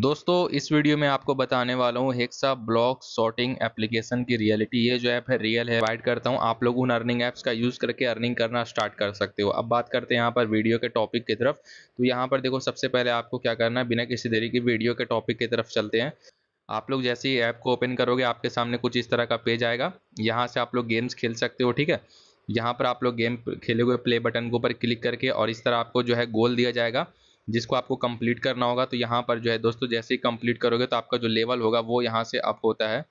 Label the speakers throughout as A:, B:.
A: दोस्तों इस वीडियो में आपको बताने वाला हूँ हेक्सा ब्लॉक सॉर्टिंग एप्लीकेशन की रियलिटी ये जो ऐप है रियल है वाइड करता हूँ आप लोग उन अर्निंग ऐप्स का यूज़ करके अर्निंग करना स्टार्ट कर सकते हो अब बात करते हैं यहाँ पर वीडियो के टॉपिक की तरफ तो यहाँ पर देखो सबसे पहले आपको क्या करना है बिना किसी देरी के वीडियो के टॉपिक की तरफ चलते हैं आप लोग जैसे ही ऐप को ओपन करोगे आपके सामने कुछ इस तरह का पेज आएगा यहाँ से आप लोग गेम्स खेल सकते हो ठीक है यहाँ पर आप लोग गेम खेले हुए प्ले बटन के ऊपर क्लिक करके और इस तरह आपको जो है गोल दिया जाएगा जिसको आपको कंप्लीट करना होगा तो यहाँ पर जो है दोस्तों जैसे ही कंप्लीट करोगे तो आपका जो लेवल होगा वो यहाँ से अप होता है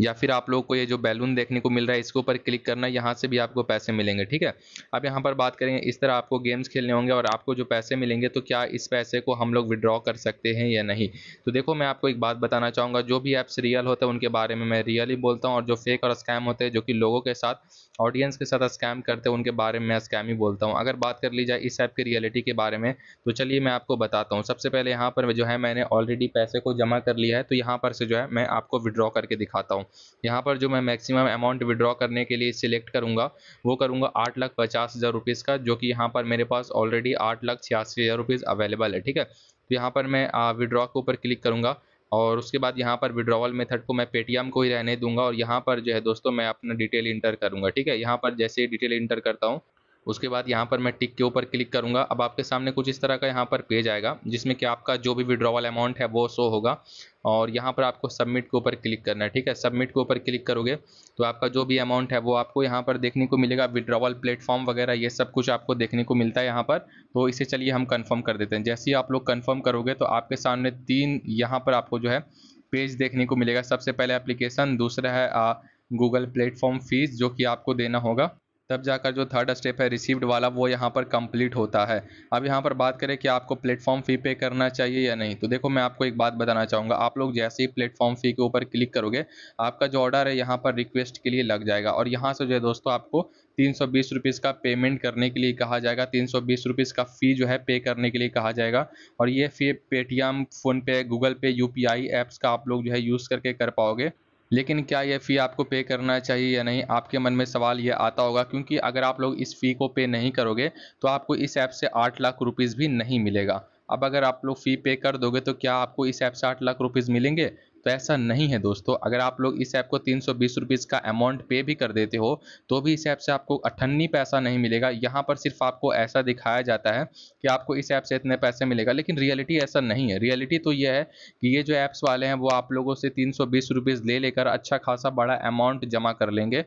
A: या फिर आप लोग को ये जो बैलून देखने को मिल रहा है इसके ऊपर क्लिक करना यहाँ से भी आपको पैसे मिलेंगे ठीक है अब यहाँ पर बात करेंगे इस तरह आपको गेम्स खेलने होंगे और आपको जो पैसे मिलेंगे तो क्या इस पैसे को हम लोग विड्रॉ कर सकते हैं या नहीं तो देखो मैं आपको एक बात बताना चाहूँगा जो भी ऐप्स रियल होते हैं उनके बारे में मैं रियल ही बोलता हूँ और जो फेक और स्कैम होते हैं जो कि लोगों के साथ ऑडियंस के साथ स्कैम करते हैं उनके बारे में मैं स्कैम ही बोलता हूँ अगर बात कर ली जाए इस ऐप की रियलिटी के बारे में तो चलिए मैं आपको बताता हूँ सबसे पहले यहाँ पर जो है मैंने ऑलरेडी पैसे को जमा कर लिया है तो यहाँ पर से जो है मैं आपको विड्रॉ करके दिखाता हूँ हूँ यहाँ पर जो मैं मैक्सिमम अमाउंट विड्रॉ करने के लिए सिलेक्ट करूँगा वो करूँगा आठ लाख पचास हज़ार रुपीज़ का जो कि यहाँ पर मेरे पास ऑलरेडी आठ लाख छियासी हज़ार रुपीज़ अवेलेबल है ठीक है तो यहाँ पर मैं विड्रॉ के ऊपर क्लिक करूँगा और उसके बाद यहाँ पर विड्रॉवल मेथड को मैं पेटीएम को ही रहने दूंगा और यहाँ पर जो है दोस्तों मैं अपना डिटेल इंटर करूँगा ठीक है यहाँ पर जैसे ही डिटेल इंटर करता हूँ उसके बाद यहाँ पर मैं टिक के ऊपर क्लिक करूँगा अब आपके सामने कुछ इस तरह का यहाँ पर पेज आएगा जिसमें कि आपका जो भी विड्रॉवल अमाउंट है वो शो होगा और यहाँ पर आपको सबमिट के ऊपर क्लिक करना है ठीक है सबमिट के ऊपर क्लिक करोगे तो आपका जो भी अमाउंट है वो आपको यहाँ पर देखने को मिलेगा विड्रॉवल प्लेटफॉर्म वगैरह ये सब कुछ आपको देखने को मिलता है यहाँ पर तो इसे चलिए हम कन्फर्म कर देते हैं जैसे ही आप लोग कन्फर्म करोगे तो आपके सामने तीन यहाँ पर आपको जो है पेज देखने को मिलेगा सबसे पहले एप्लीकेशन दूसरा है गूगल प्लेटफॉर्म फीस जो कि आपको देना होगा तब जाकर जो थर्ड स्टेप है रिसीव्ड वाला वो यहाँ पर कंप्लीट होता है अब यहाँ पर बात करें कि आपको प्लेटफॉर्म फ़ी पे करना चाहिए या नहीं तो देखो मैं आपको एक बात बताना चाहूँगा आप लोग जैसे ही प्लेटफॉर्म फ़ी के ऊपर क्लिक करोगे आपका जो ऑर्डर है यहाँ पर रिक्वेस्ट के लिए लग जाएगा और यहाँ से जो है दोस्तों आपको तीन सौ बीस रुपीस का पेमेंट करने के लिए कहा जाएगा तीन सौ बीस रुपीस का फ़ी जो है पे करने के लिए कहा जाएगा और ये फी Paytm PhonePe Google Pay U P I apps का आप लोग जो है यूज़ करके कर पाओगे लेकिन क्या यह फ़ी आपको पे करना चाहिए या नहीं आपके मन में सवाल यह आता होगा क्योंकि अगर आप लोग इस फ़ी को पे नहीं करोगे तो आपको इस ऐप से आठ लाख रुपीज़ भी नहीं मिलेगा अब अगर आप लोग फ़ी पे कर दोगे तो क्या आपको इस ऐप से आठ लाख रुपीज़ मिलेंगे तो ऐसा नहीं है दोस्तों अगर आप लोग इस ऐप को तीन सौ का अमाउंट पे भी कर देते हो तो भी इस ऐप से आपको अठन्नी पैसा नहीं मिलेगा यहाँ पर सिर्फ आपको ऐसा दिखाया जाता है कि आपको इस ऐप से इतने पैसे मिलेगा लेकिन रियलिटी ऐसा नहीं है रियलिटी तो ये है कि ये जो ऐप्स वाले हैं वो आप लोगों से तीन सौ ले लेकर अच्छा खासा बड़ा अमाउंट जमा कर लेंगे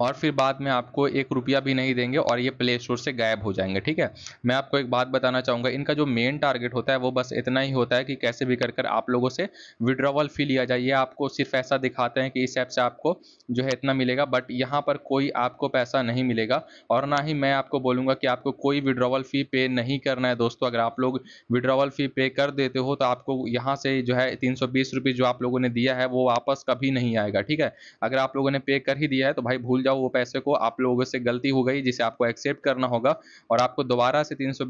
A: और फिर बाद में आपको एक रुपया भी नहीं देंगे और ये प्ले स्टोर से गायब हो जाएंगे ठीक है मैं आपको एक बात बताना चाहूँगा इनका जो मेन टारगेट होता है वो बस इतना ही होता है कि कैसे भी कर कर आप लोगों से विड्रॉवल फी लिया जाए ये आपको सिर्फ ऐसा दिखाते हैं कि इस ऐप से आपको जो है इतना मिलेगा बट यहाँ पर कोई आपको पैसा नहीं मिलेगा और ना ही मैं आपको बोलूँगा कि आपको कोई विड्रॉवल फ़ी पे नहीं करना है दोस्तों अगर आप लोग विड्रॉवल फ़ी पे कर देते हो तो आपको यहाँ से जो है तीन सौ जो आप लोगों ने दिया है वो वापस कभी नहीं आएगा ठीक है अगर आप लोगों ने पे कर ही दिया है तो भाई भूल जाओ वो पैसे को आप लोगों से गलती हो गई जिसे आपको एक्सेप्ट करना होगा और आपको दोबारा से तीन सौ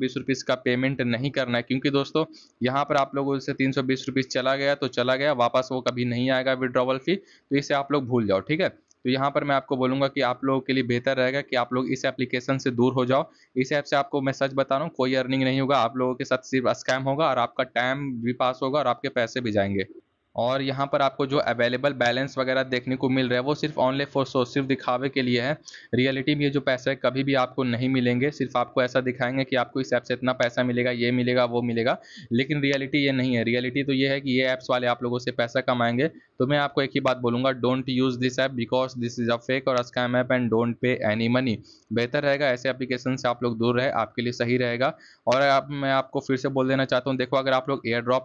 A: का पेमेंट नहीं करना है क्योंकि दोस्तों यहाँ पर आप लोगों से तीन सौ चला गया तो चला गया वापस वो कभी नहीं आएगा विड्रॉवल फी तो इसे आप लोग भूल जाओ ठीक है तो यहाँ पर मैं आपको बोलूंगा कि आप लोगों के लिए बेहतर रहेगा कि आप लोग इस एप्लीकेशन से दूर हो जाओ इस ऐप से आपको मैं सच बता रहा हूँ कोई अर्निंग नहीं होगा आप लोगों के साथ सिर्फ स्कैम होगा और आपका टाइम भी पास होगा और आपके पैसे भी जाएंगे और यहाँ पर आपको जो अवेलेबल बैलेंस वगैरह देखने को मिल रहा है वो सिर्फ ऑनली फॉर सो सिर्फ दिखावे के लिए है रियलिटी में ये जो पैसा है कभी भी आपको नहीं मिलेंगे सिर्फ आपको ऐसा दिखाएंगे कि आपको इस ऐप से इतना पैसा मिलेगा ये मिलेगा वो मिलेगा लेकिन रियलिटी ये नहीं है रियलिटी तो ये है कि ये ऐप्स वाले आप लोगों से पैसा कमाएंगे तो मैं आपको एक ही बात बोलूँगा don't use this app because this is a fake और scam app and don't pay any money बेहतर रहेगा ऐसे एप्लीकेशन से आप लोग दूर रहे आपके लिए सही रहेगा और आप मैं आपको फिर से बोल देना चाहता हूँ देखो अगर आप लोग एयर ड्रॉप